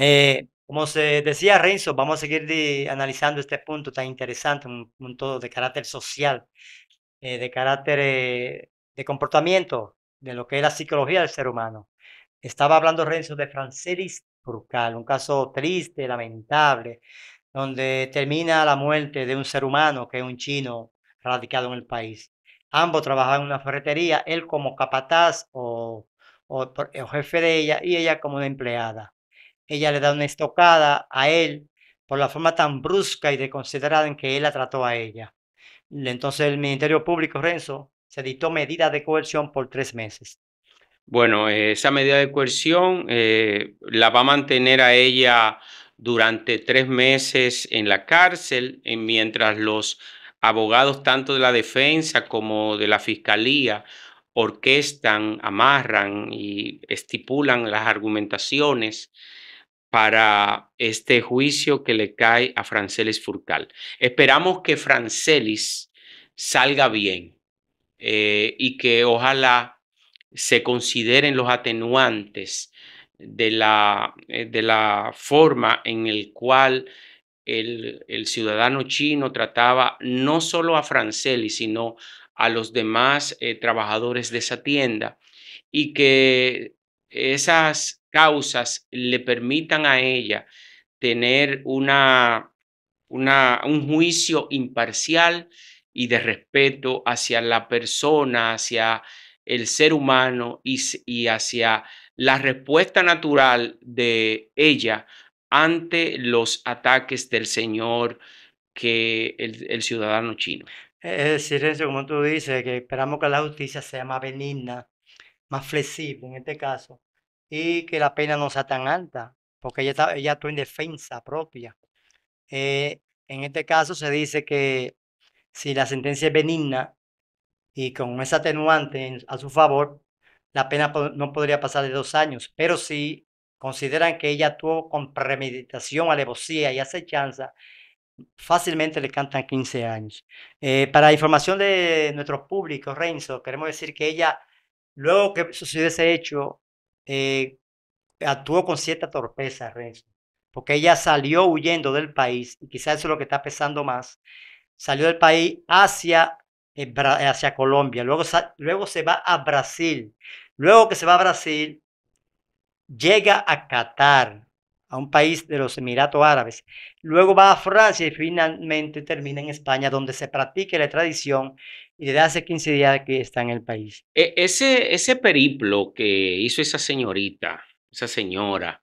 Eh, como se decía Renzo, vamos a seguir analizando este punto tan interesante, un punto de carácter social, eh, de carácter eh, de comportamiento, de lo que es la psicología del ser humano. Estaba hablando Renzo de Francelis Brucal, un caso triste, lamentable, donde termina la muerte de un ser humano que es un chino radicado en el país. Ambos trabajaban en una ferretería, él como capataz o, o jefe de ella y ella como una empleada. Ella le da una estocada a él por la forma tan brusca y desconsiderada en que él la trató a ella. Entonces el Ministerio Público, Renzo, se dictó medidas de coerción por tres meses. Bueno, eh, esa medida de coerción eh, la va a mantener a ella durante tres meses en la cárcel, eh, mientras los abogados tanto de la defensa como de la fiscalía orquestan, amarran y estipulan las argumentaciones para este juicio que le cae a Francelis Furcal. Esperamos que Francelis salga bien eh, y que ojalá se consideren los atenuantes de la, eh, de la forma en el cual el, ciudadano chino trataba no solo a Francelis, sino a los demás eh, trabajadores de esa tienda y que esas causas le permitan a ella tener una, un juicio imparcial y de respeto hacia la persona, hacia el ser humano y, hacia la respuesta natural de ella ante los ataques del señor que el, ciudadano chino. Es decir, eso, como tú dices, que esperamos que la justicia sea más benigna, más flexible en este caso, y que la pena no sea tan alta, porque ella, actuó ella en defensa propia. Eh, en este caso se dice que si la sentencia es benigna y con ese atenuante a su favor, la pena no podría pasar de dos años, pero si consideran que ella actuó con premeditación, alevosía y acechanza, fácilmente le cantan 15 años. Eh, para información de nuestro público, Renzo, queremos decir que ella, luego que sucedió ese hecho, eh, actuó con cierta torpeza, Renzo, porque ella salió huyendo del país, y quizás eso es lo que está pesando más, salió del país hacia, eh, hacia Colombia, luego, luego se va a Brasil, luego que se va a Brasil, llega a Qatar, a un país de los Emiratos Árabes, luego va a Francia y finalmente termina en España, donde se practica la tradición y desde hace 15 días que está en el país. E, ese, ese periplo que hizo esa señorita, esa señora,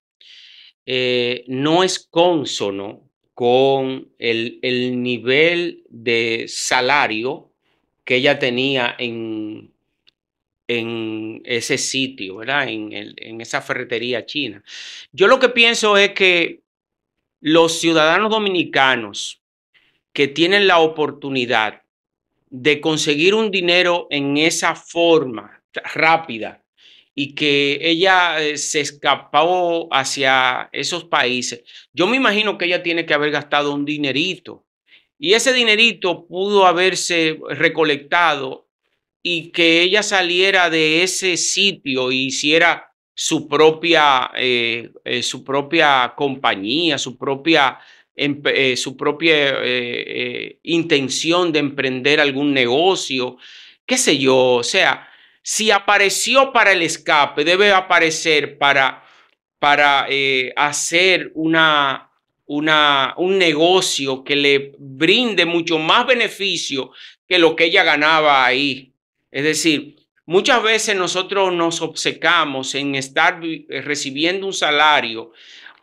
eh, no es cónsono con el, nivel de salario que ella tenía en, en ese sitio, ¿verdad? En, en esa ferretería china. Yo lo que pienso es que los ciudadanos dominicanos que tienen la oportunidad de conseguir un dinero en esa forma rápida y que ella eh, se escapó hacia esos países, yo me imagino que ella tiene que haber gastado un dinerito y ese dinerito pudo haberse recolectado y que ella saliera de ese sitio y e hiciera su propia, eh, eh, su propia compañía, su propia eh, su propia eh, eh, intención de emprender algún negocio, qué sé yo, o sea, si apareció para el escape, debe aparecer para, para hacer una, una, un negocio que le brinde mucho más beneficio que lo que ella ganaba ahí. Es decir, Muchas veces nosotros nos obcecamos en estar recibiendo un salario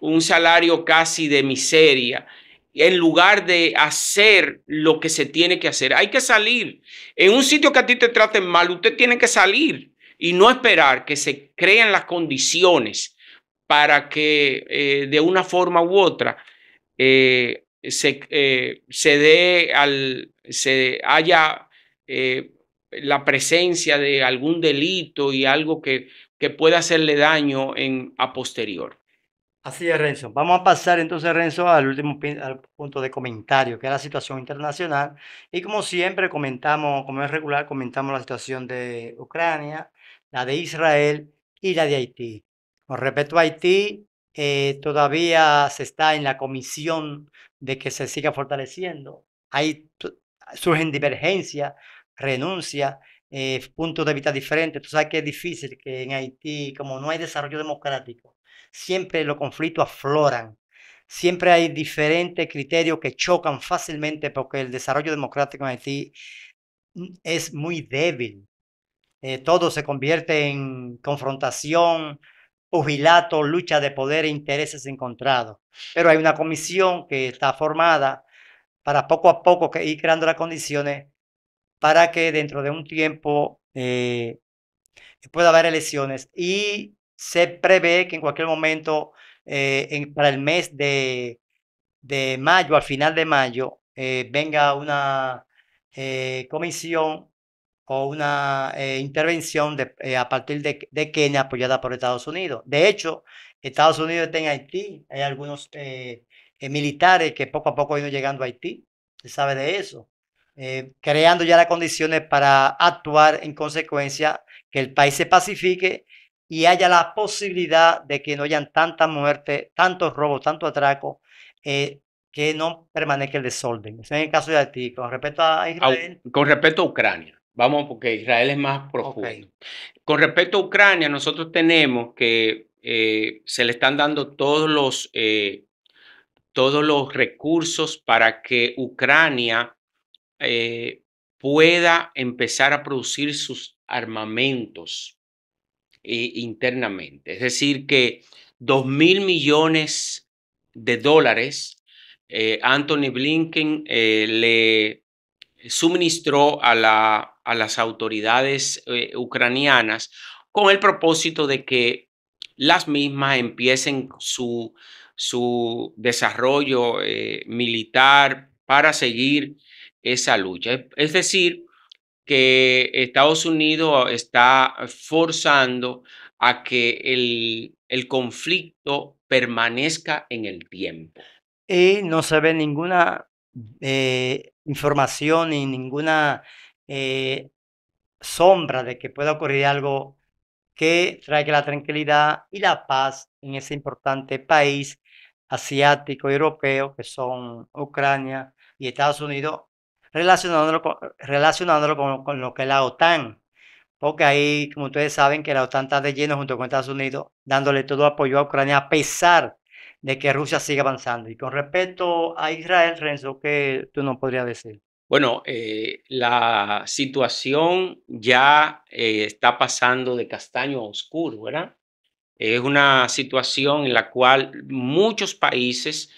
un salario casi de miseria, en lugar de hacer lo que se tiene que hacer. Hay que salir. En un sitio que a ti te traten mal, usted tiene que salir y no esperar que se creen las condiciones para que eh, de una forma u otra eh, se, eh, se, dé al, se haya la presencia de algún delito y algo que, que pueda hacerle daño en, a posterior. Así es, Renzo. Vamos a pasar entonces, Renzo, al último al punto de comentario, que es la situación internacional. Y como siempre comentamos, como es regular, comentamos la situación de Ucrania, la de Israel y la de Haití. Con respecto a Haití, eh, todavía se está en la comisión de que se siga fortaleciendo. Ahí surgen divergencias, renuncias, eh, puntos de vista diferentes. Tú sabes que es difícil que en Haití, como no hay desarrollo democrático, siempre los conflictos afloran. Siempre hay diferentes criterios que chocan fácilmente porque el desarrollo democrático en Haití mm, es muy débil. Eh, todo se convierte en confrontación, pugilato, lucha de poder e intereses encontrados. Pero hay una comisión que está formada para poco a poco que ir creando las condiciones para que dentro de un tiempo eh, pueda haber elecciones y se prevé que en cualquier momento, eh, para el mes de, mayo, al final de mayo, eh, venga una eh, comisión o una intervención a partir de, Kenia apoyada por Estados Unidos. De hecho, Estados Unidos está en Haití, hay algunos militares que poco a poco han llegando a Haití, se sabe de eso. creando ya las condiciones para actuar en consecuencia, que el país se pacifique y haya la posibilidad de que no hayan tanta muerte, tantos robos, tanto atraco, eh, que no permanezca el desorden. En el caso de ti, Con respecto a Israel. Con respecto a Ucrania. Vamos, porque Israel es más profundo. Con respecto a Ucrania, nosotros tenemos que eh, se le están dando todos los, eh, todos los recursos para que Ucrania pueda empezar a producir sus armamentos. Eh, internamente. Es decir, que 2 mil millones de dólares eh, Anthony Blinken eh, le suministró a, la, a las autoridades ucranianas con el propósito de que las mismas empiecen su, su desarrollo militar para seguir esa lucha. Es decir, que Estados Unidos está forzando a que el, conflicto permanezca en el tiempo. Y no se ve ninguna eh, información ni ninguna eh, sombra de que pueda ocurrir algo que traiga la tranquilidad y la paz en ese importante país asiático y europeo que son Ucrania y Estados Unidos relacionándolo con, lo que es la OTAN. Porque ahí, como ustedes saben, que la OTAN está de lleno junto con Estados Unidos, dándole todo apoyo a Ucrania a pesar de que Rusia sigue avanzando. Y con respecto a Israel, Renzo, ¿qué tú no podrías decir? Bueno, eh, la situación ya eh, está pasando de castaño a oscuro, ¿verdad? Es una situación en la cual muchos países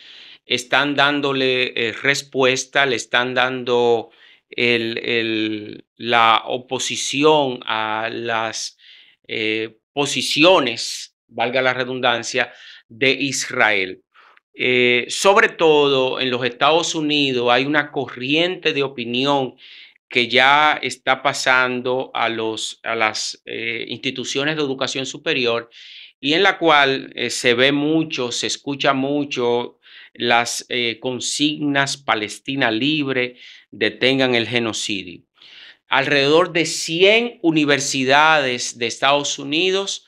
están dándole eh, respuesta, le están dando la oposición a las eh, posiciones, valga la redundancia, de Israel. Eh, sobre todo en los Estados Unidos hay una corriente de opinión que ya está pasando a, los, a las instituciones de educación superior y en la cual se ve mucho, se escucha mucho las eh, consignas Palestina libre, detengan el genocidio. Alrededor de 100 universidades de Estados Unidos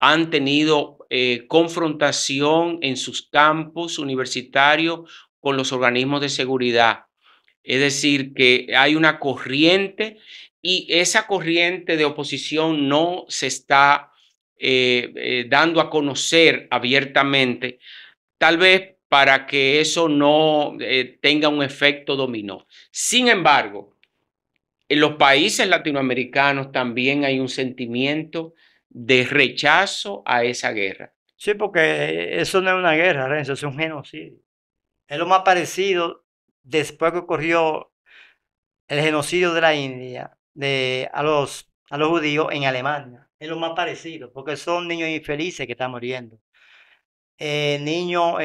han tenido eh, confrontación en sus campus universitarios con los organismos de seguridad. Es decir, que hay una corriente y esa corriente de oposición no se está eh, dando a conocer abiertamente, tal vez para que eso no eh, tenga un efecto dominó. Sin embargo, en los países latinoamericanos también hay un sentimiento de rechazo a esa guerra. Sí, porque eh, eso no es una guerra, Renzo, es un genocidio. Es lo más parecido después que ocurrió el genocidio de la India de, a, los, a los judíos en Alemania. Es lo más parecido, porque son niños infelices que están muriendo. Eh, niños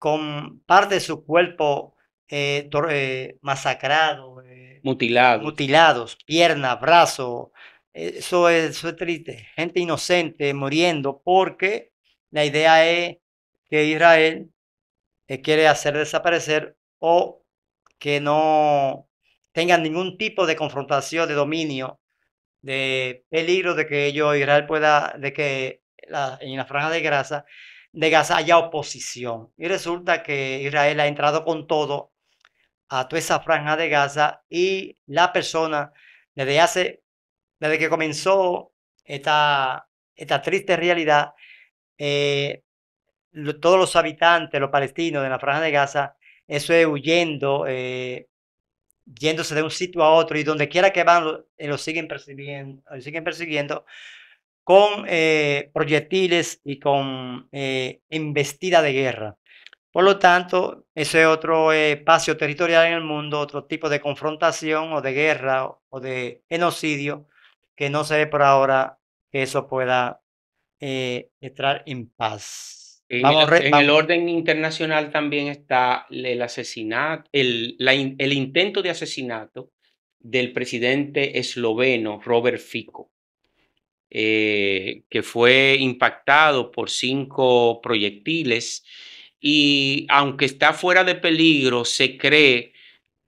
con parte de su cuerpo eh, eh, masacrado, mutilado, eh, mutilados. piernas, brazos. Eso es, triste. Gente inocente muriendo porque la idea es que Israel quiere hacer desaparecer o que no tengan ningún tipo de confrontación, de dominio, de peligro de que ellos, Israel pueda, de que la, en la franja de grasa de Gaza haya oposición. Y resulta que Israel ha entrado con todo a toda esa franja de Gaza y la persona desde hace, desde que comenzó esta, esta triste realidad, eh, todos los habitantes, los palestinos de la franja de Gaza, eso es huyendo, eh, yéndose de un sitio a otro y donde quiera que van lo, siguen eh, persiguiendo, lo siguen persiguiendo con eh, proyectiles y con eh, embestida de guerra. Por lo tanto, ese otro espacio territorial en el mundo, otro tipo de confrontación o de guerra o de genocidio, que no se ve por ahora que eso pueda eh, entrar en paz. En, vamos, el, en el, orden internacional también está el asesinato, el, el intento de asesinato del presidente esloveno Robert Fico. Eh, que fue impactado por cinco proyectiles y aunque está fuera de peligro, se cree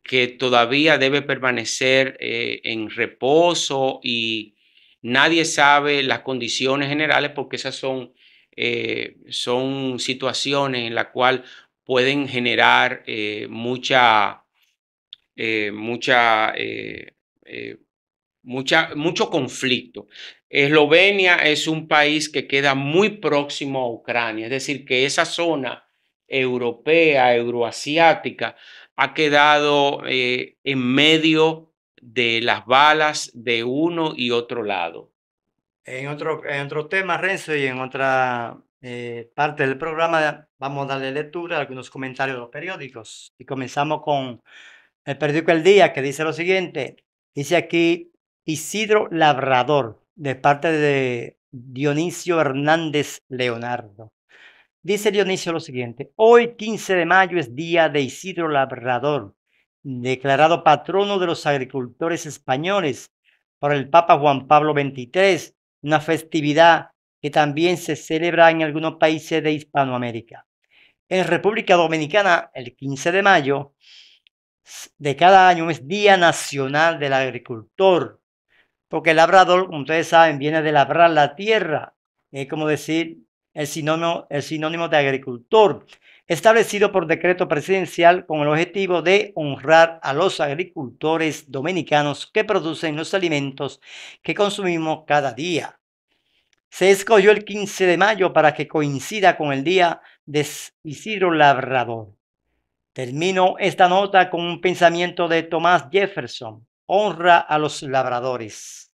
que todavía debe permanecer eh, en reposo y nadie sabe las condiciones generales porque esas son, eh, son situaciones en las cuales pueden generar mucha, mucha mucha, mucho conflicto. Eslovenia es un país que queda muy próximo a Ucrania, es decir, que esa zona europea, euroasiática, ha quedado eh, en medio de las balas de uno y otro lado. En otro, en otro tema, Renzo, y en otra eh, parte del programa, vamos a darle lectura a algunos comentarios de los periódicos. Y comenzamos con el periódico El Día, que dice lo siguiente. Dice aquí, Isidro Labrador, de parte de Dionisio Hernández Leonardo. Dice Dionisio lo siguiente, hoy 15 de mayo es día de Isidro Labrador, declarado patrono de los agricultores españoles por el Papa Juan Pablo XXIII, una festividad que también se celebra en algunos países de Hispanoamérica. En República Dominicana, el 15 de mayo de cada año es Día Nacional del Agricultor, porque el labrador, como ustedes saben, viene de labrar la tierra, es como decir el sinónimo, el sinónimo de agricultor, establecido por decreto presidencial con el objetivo de honrar a los agricultores dominicanos que producen los alimentos que consumimos cada día. Se escogió el 15 de mayo para que coincida con el día de Isidro Labrador. Termino esta nota con un pensamiento de Thomas Jefferson, honra a los labradores,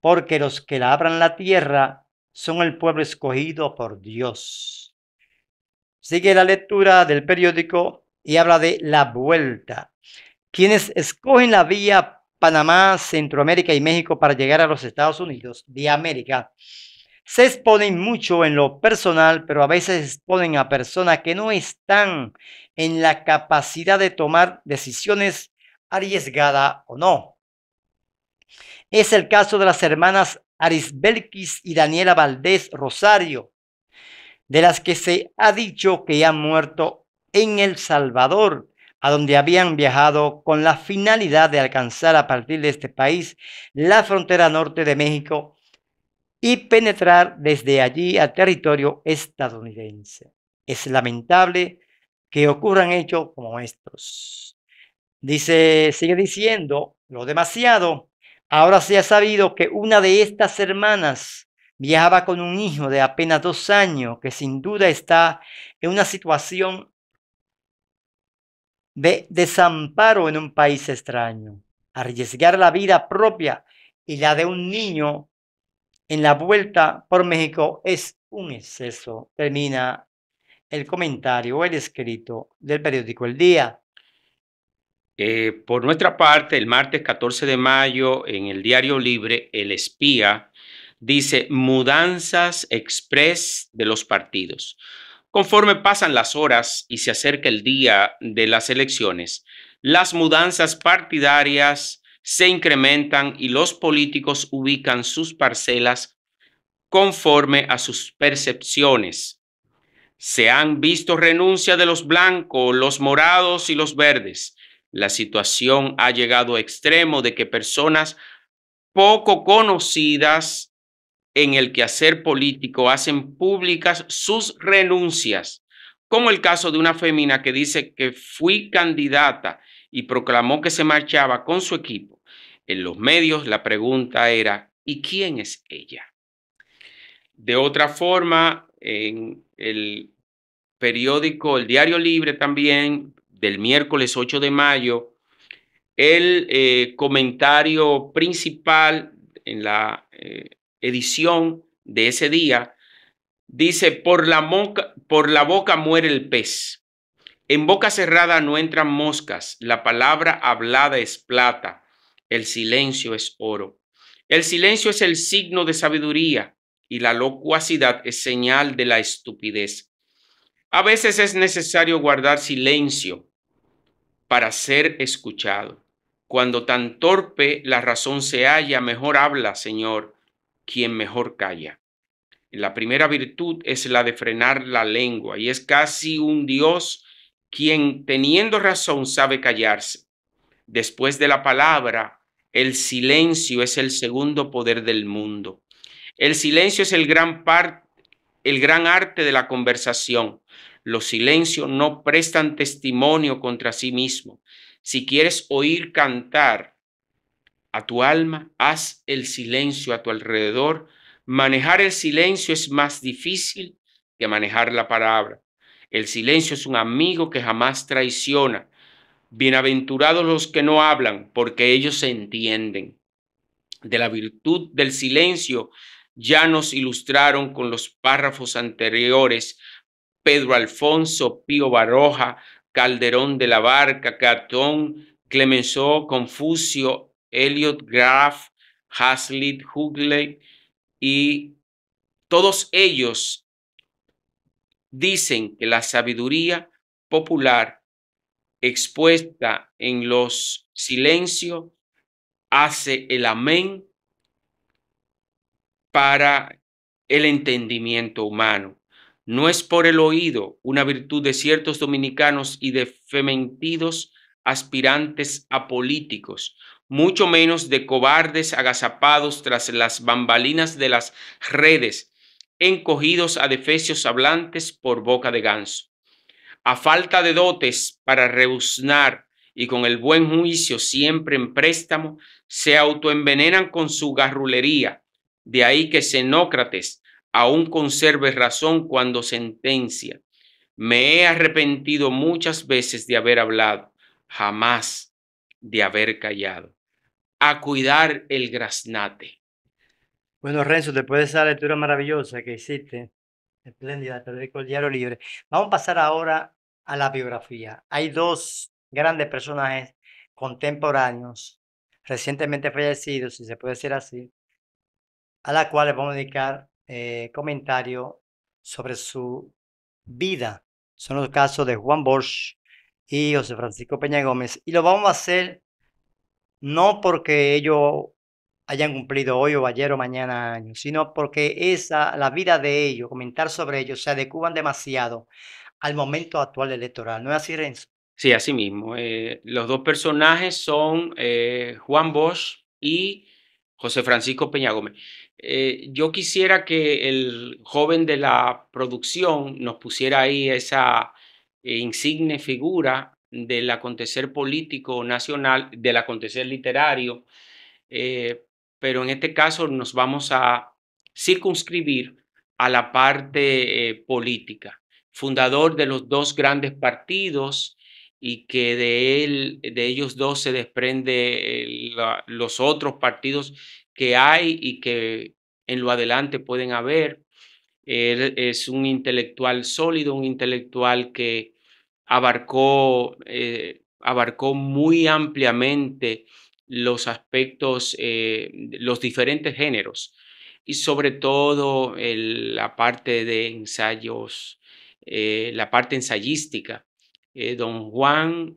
porque los que labran la tierra son el pueblo escogido por Dios. Sigue la lectura del periódico y habla de la vuelta. Quienes escogen la vía Panamá, Centroamérica y México para llegar a los Estados Unidos de América se exponen mucho en lo personal, pero a veces exponen a personas que no están en la capacidad de tomar decisiones arriesgada o no. Es el caso de las hermanas Arisbelkis y Daniela Valdés Rosario, de las que se ha dicho que han muerto en El Salvador, a donde habían viajado con la finalidad de alcanzar a partir de este país la frontera norte de México y penetrar desde allí al territorio estadounidense. Es lamentable que ocurran hechos como estos. Dice, sigue diciendo, lo demasiado. Ahora se ha sabido que una de estas hermanas viajaba con un hijo de apenas dos años que sin duda está en una situación de desamparo en un país extraño. Arriesgar la vida propia y la de un niño en la vuelta por México es un exceso, termina el comentario, el escrito del periódico El Día. Eh, por nuestra parte, el martes 14 de mayo, en el diario libre El Espía, dice mudanzas express de los partidos. Conforme pasan las horas y se acerca el día de las elecciones, las mudanzas partidarias se incrementan y los políticos ubican sus parcelas conforme a sus percepciones. Se han visto renuncia de los blancos, los morados y los verdes la situación ha llegado a extremo de que personas poco conocidas en el quehacer político hacen públicas sus renuncias, como el caso de una fémina que dice que fui candidata y proclamó que se marchaba con su equipo. En los medios la pregunta era, ¿y quién es ella? De otra forma, en el periódico El Diario Libre también del miércoles 8 de mayo, el eh, comentario principal en la eh, edición de ese día dice, por la boca muere el pez. En boca cerrada no entran moscas, la palabra hablada es plata, el silencio es oro. El silencio es el signo de sabiduría y la locuacidad es señal de la estupidez. A veces es necesario guardar silencio para ser escuchado. Cuando tan torpe la razón se halla, mejor habla, Señor, quien mejor calla. La primera virtud es la de frenar la lengua, y es casi un Dios quien, teniendo razón, sabe callarse. Después de la palabra, el silencio es el segundo poder del mundo. El silencio es el gran, par, el gran arte de la conversación. Los silencios no prestan testimonio contra sí mismo. Si quieres oír cantar a tu alma, haz el silencio a tu alrededor. Manejar el silencio es más difícil que manejar la palabra. El silencio es un amigo que jamás traiciona. Bienaventurados los que no hablan, porque ellos se entienden. De la virtud del silencio ya nos ilustraron con los párrafos anteriores Pedro Alfonso, Pío Baroja, Calderón de la Barca, Catón, Clemenceau, Confucio, Elliot Graff, Hazlitt, Hugley, y todos ellos dicen que la sabiduría popular expuesta en los silencios hace el amén para el entendimiento humano. No es por el oído, una virtud de ciertos dominicanos y de fementidos aspirantes a políticos, mucho menos de cobardes agazapados tras las bambalinas de las redes, encogidos a defecios hablantes por boca de ganso. A falta de dotes para rebuznar y con el buen juicio siempre en préstamo, se autoenvenenan con su garrulería. De ahí que Xenócrates, aún conserve razón cuando sentencia. Me he arrepentido muchas veces de haber hablado, jamás de haber callado. A cuidar el graznate. Bueno, Renzo, después de esa lectura maravillosa que hiciste, espléndida, dedico El Diario Libre, vamos a pasar ahora a la biografía. Hay dos grandes personajes contemporáneos, recientemente fallecidos, si se puede decir así, a la cual vamos a dedicar eh, comentario sobre su vida. Son los casos de Juan Bosch y José Francisco Peña Gómez. Y lo vamos a hacer no porque ellos hayan cumplido hoy o ayer o mañana años, sino porque esa, la vida de ellos, comentar sobre ellos, se adecuan demasiado al momento actual electoral. ¿No es así, Renzo? Sí, así mismo. Eh, los dos personajes son eh, Juan Bosch y José Francisco Peña Gómez. Eh, yo quisiera que el joven de la producción nos pusiera ahí esa eh, insigne figura del acontecer político nacional, del acontecer literario, eh, pero en este caso nos vamos a circunscribir a la parte política, fundador de los dos grandes partidos y que de, él, de ellos dos se desprende los otros partidos que hay y que en lo adelante pueden haber. Él es un intelectual sólido, un intelectual que abarcó, eh, abarcó muy ampliamente los aspectos, eh, los diferentes géneros y sobre todo eh, la parte de ensayos, la parte ensayística. don Juan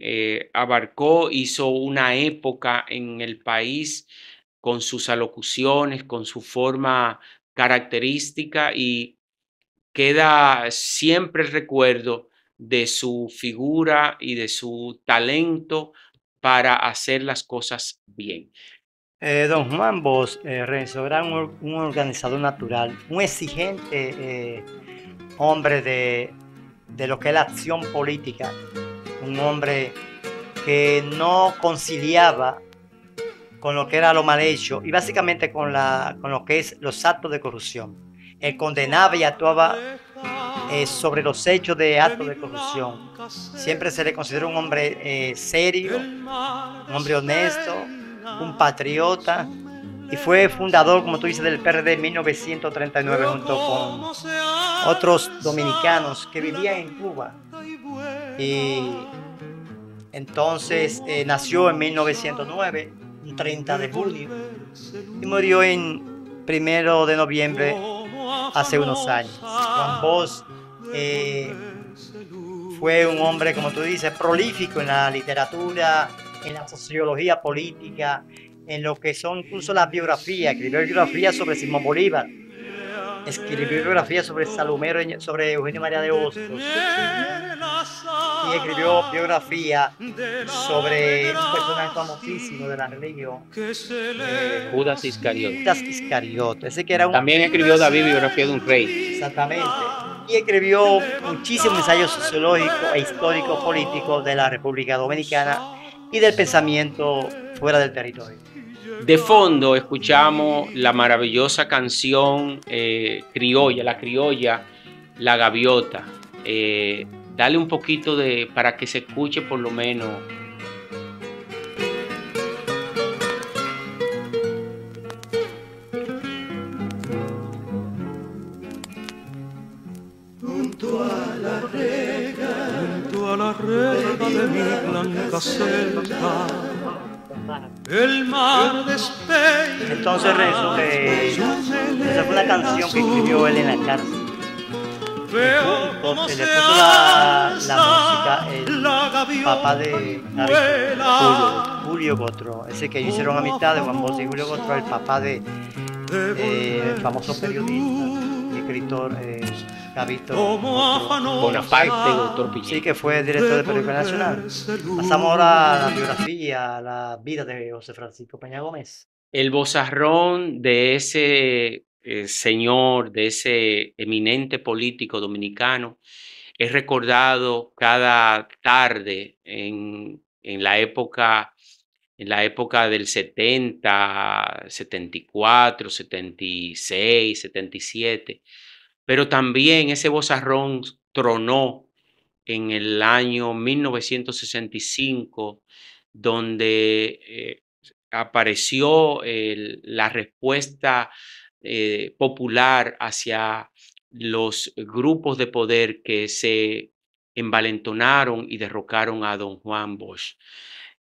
abarcó, hizo una época en el país con sus alocuciones, con su forma característica y queda siempre el recuerdo de su figura y de su talento para hacer las cosas bien. Eh, don Juan vos eh, Renzo, era un, organizador natural, un exigente eh, hombre de, de lo que es la acción política, un hombre que no conciliaba con lo que era lo mal hecho y básicamente con, la, con lo que es los actos de corrupción. Él condenaba y actuaba eh, sobre los hechos de actos de corrupción. Siempre se le consideró un hombre eh, serio, un hombre honesto, un patriota y fue fundador, como tú dices, del PRD en 1939 junto con otros dominicanos que vivían en Cuba. Y entonces eh, nació en 1909 30 de julio y murió en primero de noviembre hace unos años. Juan Bosch eh, fue un hombre, como tú dices, prolífico en la literatura, en la sociología política, en lo que son incluso las biografías. Escribió biografías sobre Simón Bolívar, escribió biografías sobre Salomero, sobre Eugenio María de Hostos escribió biografía sobre un personaje famosísimo de la religión. Eh, Judas Iscariot También escribió David biografía de un rey. Exactamente. Y escribió muchísimos ensayos sociológicos e históricos políticos de la República Dominicana y del pensamiento fuera del territorio. De fondo escuchamos la maravillosa canción eh, criolla, la criolla, la gaviota. Eh, dale un poquito de, para que se escuche por lo menos. Junto a la rega, junto a la rega de mi blanca selva, el mar despeña. Entonces rezo que esa fue una canción que escribió él en la cárcel. Veo la, música el papá de Julio, Julio ese que hicieron amistad de Juan Bosch y Julio Gotro el papá de eh, el famoso periodista y escritor eh, Gavito Bonaparte, doctor Piñera. Sí, que fue director de Periódico Nacional. Pasamos ahora a la biografía, a la vida de José Francisco Peña Gómez. El bozarrón de ese eh, señor, de ese eminente político dominicano, es recordado cada tarde en, la época en la época del 70, 74, 76, 77, pero también ese bozarrón tronó en el año 1965, donde eh, apareció la respuesta eh, popular hacia los grupos de poder que se envalentonaron y derrocaron a don Juan Bosch.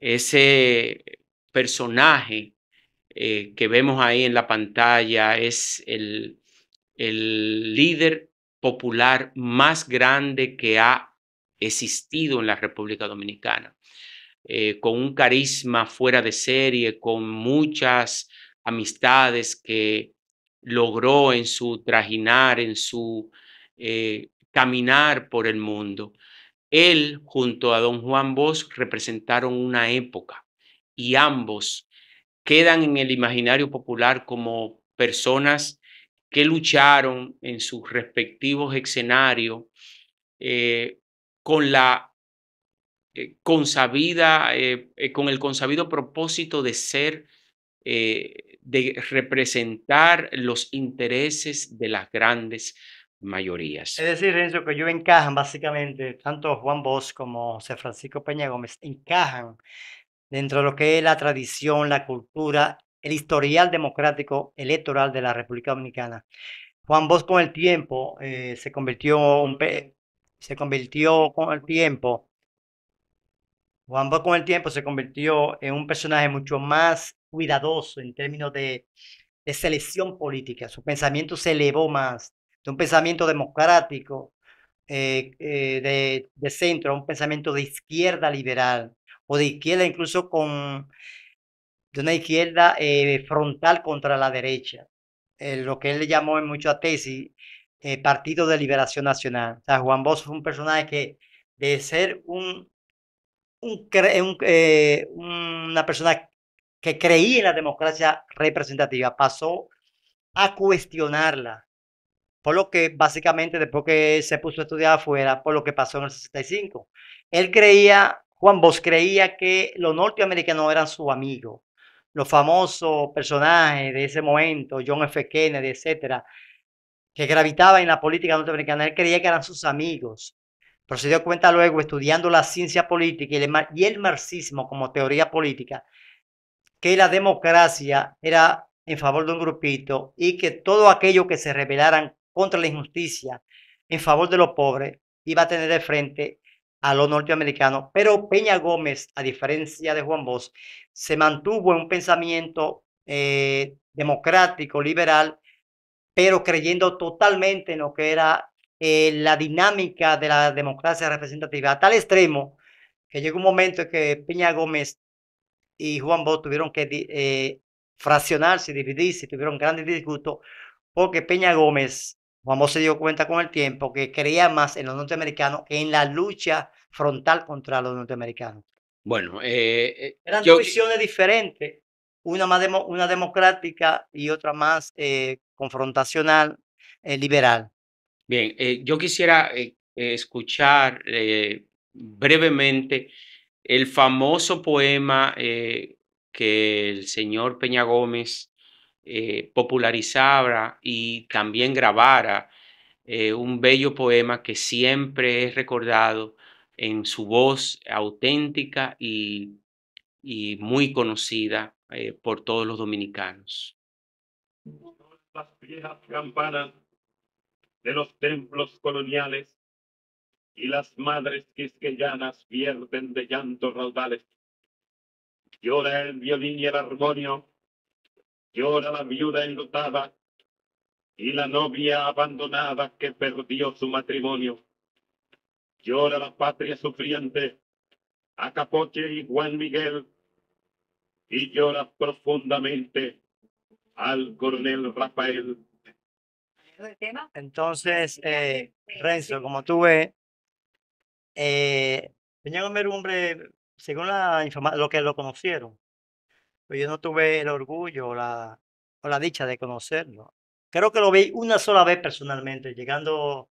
Ese personaje eh, que vemos ahí en la pantalla es el, líder popular más grande que ha existido en la República Dominicana, eh, con un carisma fuera de serie, con muchas amistades que logró en su trajinar, en su eh, caminar por el mundo. Él junto a don Juan Bosch representaron una época y ambos quedan en el imaginario popular como personas que lucharon en sus respectivos escenarios eh, con la eh, con el consabido propósito de ser de representar los intereses de las grandes mayorías. Es decir, Renzo, que yo encajan básicamente, tanto Juan Bosch como José Francisco Peña Gómez encajan dentro de lo que es la tradición, la cultura, el historial democrático electoral de la República Dominicana. Juan Bosch con el tiempo eh, se convirtió un se convirtió con el tiempo Juan Bosch con el tiempo se convirtió en un personaje mucho más cuidadoso en términos de, selección política. Su pensamiento se elevó más de un pensamiento democrático eh, eh, de, centro a un pensamiento de izquierda liberal o de izquierda incluso con de una izquierda eh, frontal contra la derecha, lo que él le llamó en mucha tesis Partido de Liberación Nacional. Juan Bosch fue un personaje que de ser un, un, un una persona que creía en la democracia representativa pasó a cuestionarla. Por lo que básicamente después que se puso a estudiar afuera, por lo que pasó en el 65. Él creía, Juan Bosch creía que los norteamericanos eran su amigo. Los famosos personajes de ese momento, John F. Kennedy, etcétera, que gravitaba en la política norteamericana, él creía que eran sus amigos. Pero se dio cuenta luego, estudiando la ciencia política y y el marxismo como teoría política, que la democracia era en favor de un grupito y que todo aquello que se rebelaran contra la injusticia en favor de los pobres iba a tener de frente a los norteamericanos. Pero Peña Gómez, a diferencia de Juan Bosch, se mantuvo en un pensamiento eh, democrático, liberal, pero creyendo totalmente en lo que era eh, la dinámica de la democracia representativa, a tal extremo que llegó un momento en que Peña Gómez y Juan Bosch tuvieron que eh, fraccionarse, dividirse, tuvieron grandes disgustos porque Peña Gómez, Juan Bosch se dio cuenta con el tiempo que creía más en los norteamericanos que en la lucha frontal contra los norteamericanos. Bueno, eh, eh, eran dos visiones diferentes, una más una democrática y otra más confrontacional, liberal. Bien, yo quisiera escuchar brevemente el famoso poema eh, que el señor Peña Gómez eh, y también grabara, eh, un bello poema que siempre es recordado en su voz auténtica y, muy conocida eh, por todos los dominicanos. Las viejas campanas de los templos coloniales y las madres quisqueyanas pierden de llantos raudales. Llora el violín y el armonio, llora la viuda enlutada y la novia abandonada que perdió su matrimonio. Llora la patria sufriente, A Capote y Juan Miguel, y llora profundamente al coronel Rafael. Entonces, eh, Renzo, como tú ves, eh, Peña Gómez era un hombre, según la lo que lo conocieron, pero yo no tuve el orgullo o la, la dicha de conocerlo. Creo que lo vi una sola vez personalmente, llegando,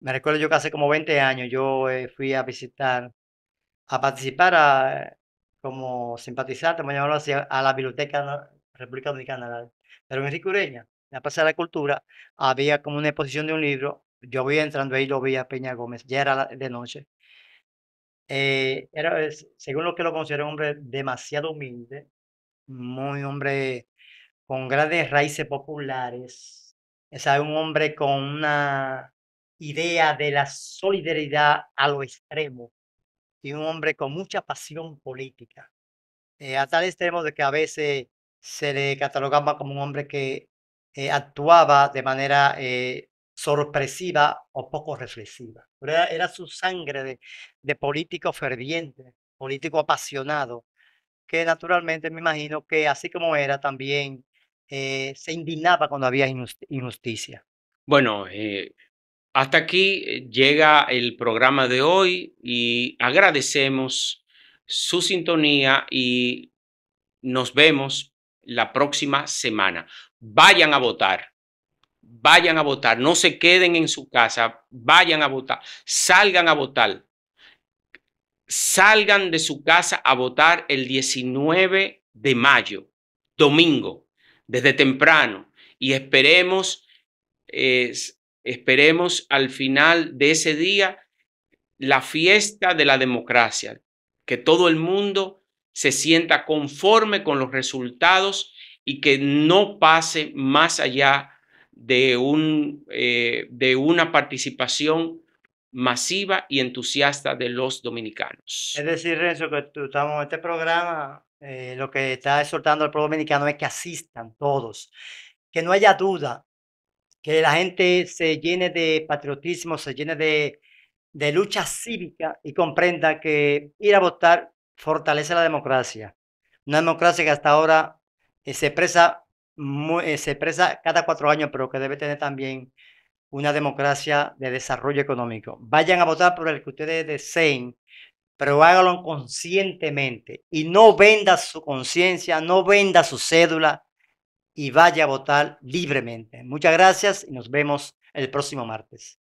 me recuerdo yo que hace como 20 años yo eh, fui a visitar, a participar a, como simpatizante, me llamaron así, a la Biblioteca República Dominicana, pero en Ricureña, en la Plaza de la Cultura, había como una exposición de un libro yo voy entrando ahí, lo vi a Peña Gómez, ya era de noche. Eh, era, según lo que lo considero, un hombre demasiado humilde, muy hombre con grandes raíces populares, es eh, un hombre con una idea de la solidaridad a lo extremo y un hombre con mucha pasión política, eh, a tal extremo de que a veces se le catalogaba como un hombre que eh, actuaba de manera sorpresiva o poco reflexiva. Era, su sangre de, político ferviente, político apasionado, que naturalmente me imagino que así como era también eh, se indignaba cuando había injusticia. Bueno, eh, hasta aquí eh, llega el programa de hoy y agradecemos su sintonía y nos vemos la próxima semana. Vayan a votar vayan a votar, no se queden en su casa, vayan a votar, salgan a votar. Salgan de su casa a votar el 19 de mayo, domingo, desde temprano, y esperemos, esperemos al final de ese día la fiesta de la democracia, que todo el mundo se sienta conforme con los resultados y que no pase más allá de, un, eh, de una participación masiva y entusiasta de los dominicanos. Es decir, Renzo, que estamos en este programa, eh, lo que está exhortando al pueblo dominicano es que asistan todos, que no haya duda, que la gente se llene de patriotismo, se llene de, de lucha cívica y comprenda que ir a votar fortalece la democracia. Una democracia que hasta ahora eh, se expresa eh, se expresa cada cuatro años, pero que debe tener también una democracia de desarrollo económico. Vayan a votar por el que ustedes deseen, pero háganlo conscientemente y no venda su conciencia, no venda su cédula y vaya a votar libremente. Muchas gracias y nos vemos el próximo martes.